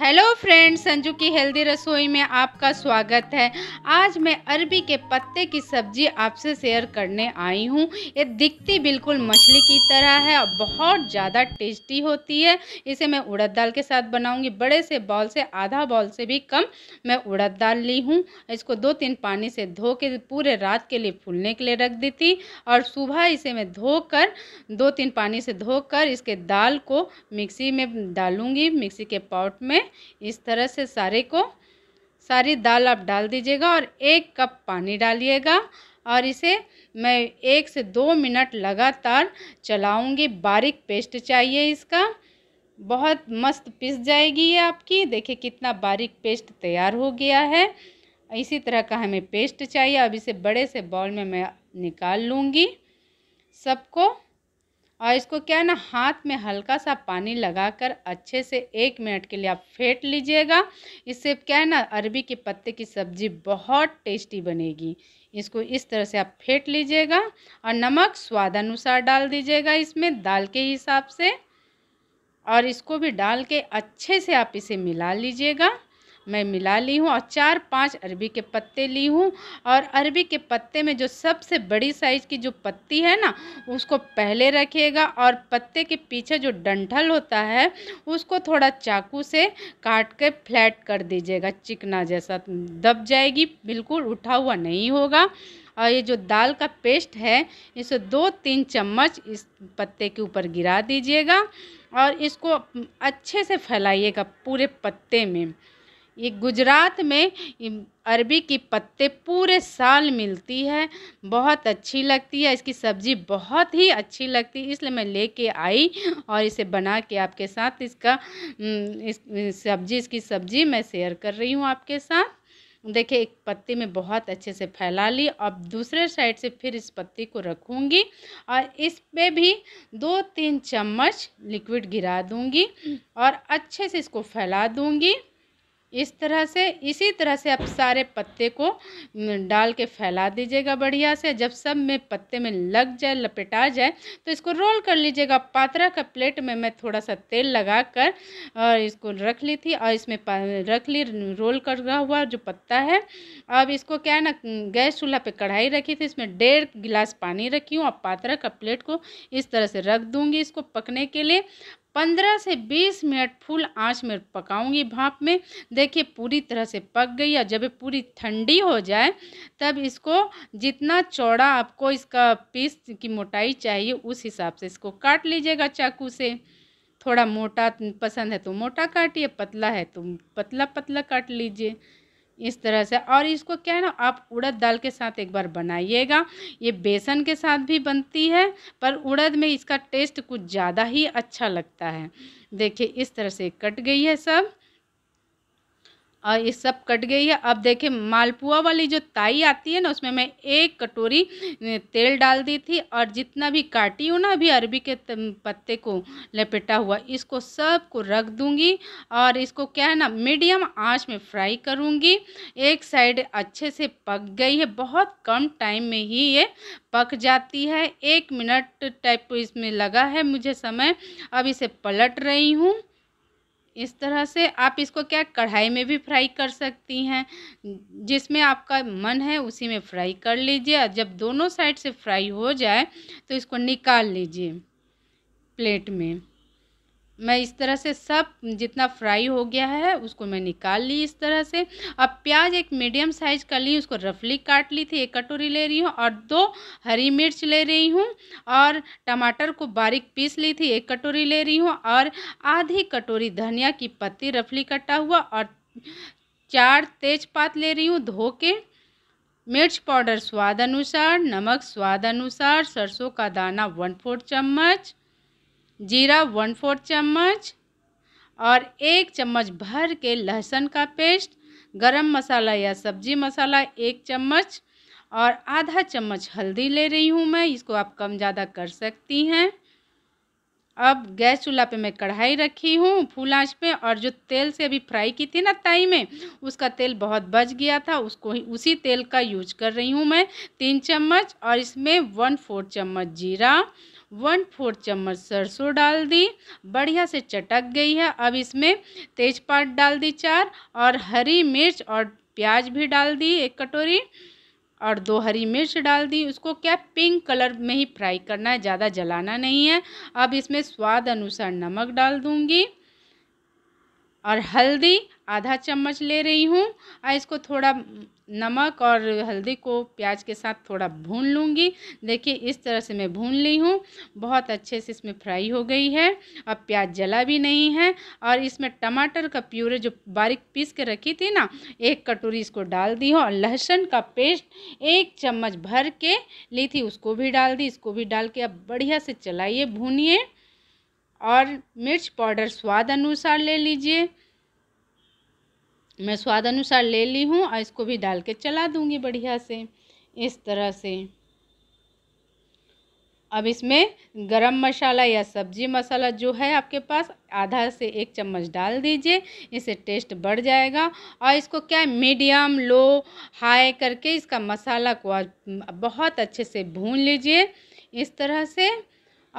hello friends Sanju की healthy रसोई में आपका स्वागत है आज मैं अरबी के पत्ते की सब्जी आपसे शेयर करने आई हूँ ये दिखती बिल्कुल मछली की तरह है और बहुत ज़्यादा टेस्टी होती है इसे मैं उड़द दाल के साथ बनाऊँगी बड़े से बॉल से आधा बॉल से भी कम मैं उड़द दाल ली हूँ इसको दो तीन पानी से धो के पूरे रात के लिए फूलने के लिए रख दी थी और सुबह इसे मैं धो कर दो तीन पानी से धो कर इसके दाल को मिक्सी में डालूँगी मिक्सी के पॉट में इस तरह से सारे को सारी दाल आप डाल दीजिएगा और एक कप पानी डालिएगा और इसे मैं एक से दो मिनट लगातार चलाऊंगी बारीक पेस्ट चाहिए इसका बहुत मस्त पिस जाएगी ये आपकी देखिए कितना बारीक पेस्ट तैयार हो गया है इसी तरह का हमें पेस्ट चाहिए अब इसे बड़े से बॉल में मैं निकाल लूँगी सबको और इसको क्या है ना हाथ में हल्का सा पानी लगाकर अच्छे से एक मिनट के लिए आप फेंट लीजिएगा इससे क्या है ना अरबी के पत्ते की सब्ज़ी बहुत टेस्टी बनेगी इसको इस तरह से आप फेंट लीजिएगा और नमक स्वाद अनुसार डाल दीजिएगा इसमें दाल के हिसाब से और इसको भी डाल के अच्छे से आप इसे मिला लीजिएगा मैं मिला ली हूँ और चार पांच अरबी के पत्ते ली हूँ और अरबी के पत्ते में जो सबसे बड़ी साइज़ की जो पत्ती है ना उसको पहले रखिएगा और पत्ते के पीछे जो डंठल होता है उसको थोड़ा चाकू से काट के फ्लैट कर दीजिएगा चिकना जैसा दब जाएगी बिल्कुल उठा हुआ नहीं होगा और ये जो दाल का पेस्ट है इसे दो तीन चम्मच इस पत्ते के ऊपर गिरा दीजिएगा और इसको अच्छे से फैलाइएगा पूरे पत्ते में ये गुजरात में अरबी की पत्ते पूरे साल मिलती है बहुत अच्छी लगती है इसकी सब्ज़ी बहुत ही अच्छी लगती है इसलिए मैं लेके आई और इसे बना के आपके साथ इसका इस सब्ज़ी इसकी सब्ज़ी मैं शेयर कर रही हूँ आपके साथ देखिए एक पत्ती में बहुत अच्छे से फैला ली अब दूसरे साइड से फिर इस पत्ती को रखूँगी और इस पे भी दो तीन चम्मच लिक्विड गिरा दूँगी और अच्छे से इसको फैला दूँगी इस तरह से इसी तरह से आप सारे पत्ते को डाल के फैला दीजिएगा बढ़िया से जब सब में पत्ते में लग जाए लपेटा जाए तो इसको रोल कर लीजिएगा पात्रा का प्लेट में मैं थोड़ा सा तेल लगा कर और इसको रख ली थी और इसमें रख ली रोल कर रहा हुआ जो पत्ता है अब इसको क्या है ना गैस चूल्हा पे कढ़ाई रखी थी इसमें डेढ़ गिलास पानी रखी हूँ और पात्रा का प्लेट को इस तरह से रख दूँगी इसको पकने के लिए पंद्रह से बीस मिनट फुल आंच में पकाऊंगी भाप में देखिए पूरी तरह से पक गई और जब पूरी ठंडी हो जाए तब इसको जितना चौड़ा आपको इसका पीस की मोटाई चाहिए उस हिसाब से इसको काट लीजिएगा चाकू से थोड़ा मोटा पसंद है तो मोटा काटिए पतला है तो पतला पतला काट लीजिए इस तरह से और इसको क्या है ना आप उड़द दाल के साथ एक बार बनाइएगा ये बेसन के साथ भी बनती है पर उड़द में इसका टेस्ट कुछ ज़्यादा ही अच्छा लगता है देखिए इस तरह से कट गई है सब और ये सब कट गई है अब देखिए मालपुआ वाली जो ताई आती है ना उसमें मैं एक कटोरी तेल डाल दी थी और जितना भी काटी हूँ ना अभी अरबी के पत्ते को लपेटा हुआ इसको सब को रख दूँगी और इसको क्या है ना मीडियम आंच में फ्राई करूँगी एक साइड अच्छे से पक गई है बहुत कम टाइम में ही ये पक जाती है एक मिनट टाइप इसमें लगा है मुझे समय अब इसे पलट रही हूँ इस तरह से आप इसको क्या कढ़ाई में भी फ्राई कर सकती हैं जिसमें आपका मन है उसी में फ्राई कर लीजिए जब दोनों साइड से फ्राई हो जाए तो इसको निकाल लीजिए प्लेट में मैं इस तरह से सब जितना फ्राई हो गया है उसको मैं निकाल ली इस तरह से अब प्याज एक मीडियम साइज कर ली उसको रफली काट ली थी एक कटोरी ले रही हूँ और दो हरी मिर्च ले रही हूँ और टमाटर को बारीक पीस ली थी एक कटोरी ले रही हूँ और आधी कटोरी धनिया की पत्ती रफली कटा हुआ और चार तेजपात ले रही हूँ धो के मिर्च पाउडर स्वाद अनुसार नमक स्वाद अनुसार सरसों का दाना वन फोर्थ चम्मच जीरा वन फोर चम्मच और एक चम्मच भर के लहसुन का पेस्ट गरम मसाला या सब्जी मसाला एक चम्मच और आधा चम्मच हल्दी ले रही हूँ मैं इसको आप कम ज़्यादा कर सकती हैं अब गैस चूल्हा पे मैं कढ़ाई रखी हूँ फूल आँच पे और जो तेल से अभी फ्राई की थी ना ताई में उसका तेल बहुत बच गया था उसको ही उसी तेल का यूज कर रही हूँ मैं तीन चम्मच और इसमें वन फोर चम्मच जीरा वन फोर्थ चम्मच सरसों डाल दी बढ़िया से चटक गई है अब इसमें तेजपात डाल दी चार और हरी मिर्च और प्याज भी डाल दी एक कटोरी और दो हरी मिर्च डाल दी उसको क्या पिंक कलर में ही फ्राई करना है ज़्यादा जलाना नहीं है अब इसमें स्वाद अनुसार नमक डाल दूँगी और हल्दी आधा चम्मच ले रही हूँ और इसको थोड़ा नमक और हल्दी को प्याज के साथ थोड़ा भून लूँगी देखिए इस तरह से मैं भून ली हूँ बहुत अच्छे से इसमें फ्राई हो गई है अब प्याज जला भी नहीं है और इसमें टमाटर का प्यूरे जो बारीक पीस के रखी थी ना एक कटोरी इसको डाल दी और लहसुन का पेस्ट एक चम्मच भर के ली थी उसको भी डाल दी इसको भी डाल के अब बढ़िया से चलाइए भूनिए और मिर्च पाउडर स्वाद अनुसार ले लीजिए मैं स्वाद अनुसार ले ली हूँ और इसको भी डाल के चला दूँगी बढ़िया से इस तरह से अब इसमें गरम मसाला या सब्जी मसाला जो है आपके पास आधा से एक चम्मच डाल दीजिए इससे टेस्ट बढ़ जाएगा और इसको क्या है मीडियम लो हाई करके इसका मसाला को बहुत अच्छे से भून लीजिए इस तरह से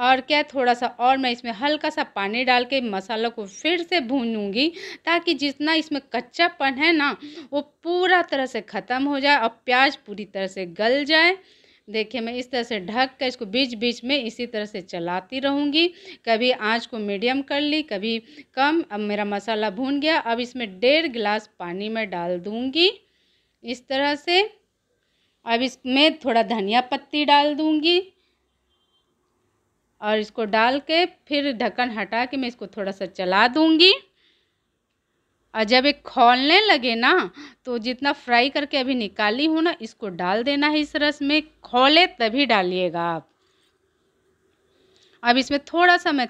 और क्या थोड़ा सा और मैं इसमें हल्का सा पानी डाल के मसालों को फिर से भूनूंगी ताकि जितना इसमें कच्चापन है ना वो पूरा तरह से ख़त्म हो जाए और प्याज पूरी तरह से गल जाए देखिए मैं इस तरह से ढक कर इसको बीच बीच में इसी तरह से चलाती रहूँगी कभी आंच को मीडियम कर ली कभी कम अब मेरा मसाला भून गया अब इसमें डेढ़ गिलास पानी में डाल दूँगी इस तरह से अब इसमें थोड़ा धनिया पत्ती डाल दूँगी और इसको डाल के फिर ढक्कन हटा के मैं इसको थोड़ा सा चला दूँगी और जब एक खोलने लगे ना तो जितना फ्राई करके अभी निकाली हूँ ना इसको डाल देना है इस रस में खोले तभी डालिएगा आप अब इसमें थोड़ा सा मैं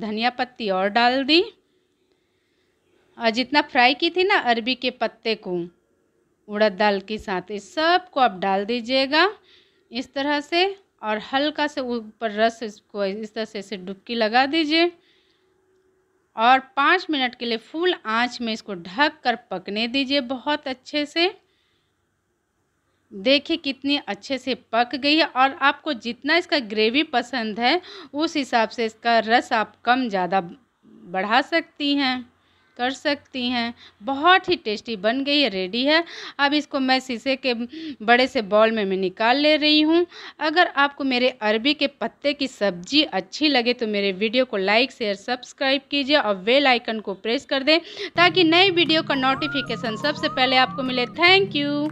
धनिया पत्ती और डाल दी और जितना फ्राई की थी ना अरबी के पत्ते को उड़द दाल के साथ इस सब को आप डाल दीजिएगा इस तरह से और हल्का से ऊपर रस इसको इस तरह से इसे डुबकी लगा दीजिए और पाँच मिनट के लिए फुल आंच में इसको ढक कर पकने दीजिए बहुत अच्छे से देखिए कितनी अच्छे से पक गई है और आपको जितना इसका ग्रेवी पसंद है उस हिसाब से इसका रस आप कम ज़्यादा बढ़ा सकती हैं कर सकती हैं बहुत ही टेस्टी बन गई है रेडी है अब इसको मैं शीशे के बड़े से बॉल में मैं निकाल ले रही हूँ अगर आपको मेरे अरबी के पत्ते की सब्जी अच्छी लगे तो मेरे वीडियो को लाइक शेयर सब्सक्राइब कीजिए और बेल आइकन को प्रेस कर दें ताकि नए वीडियो का नोटिफिकेशन सबसे पहले आपको मिले थैंक यू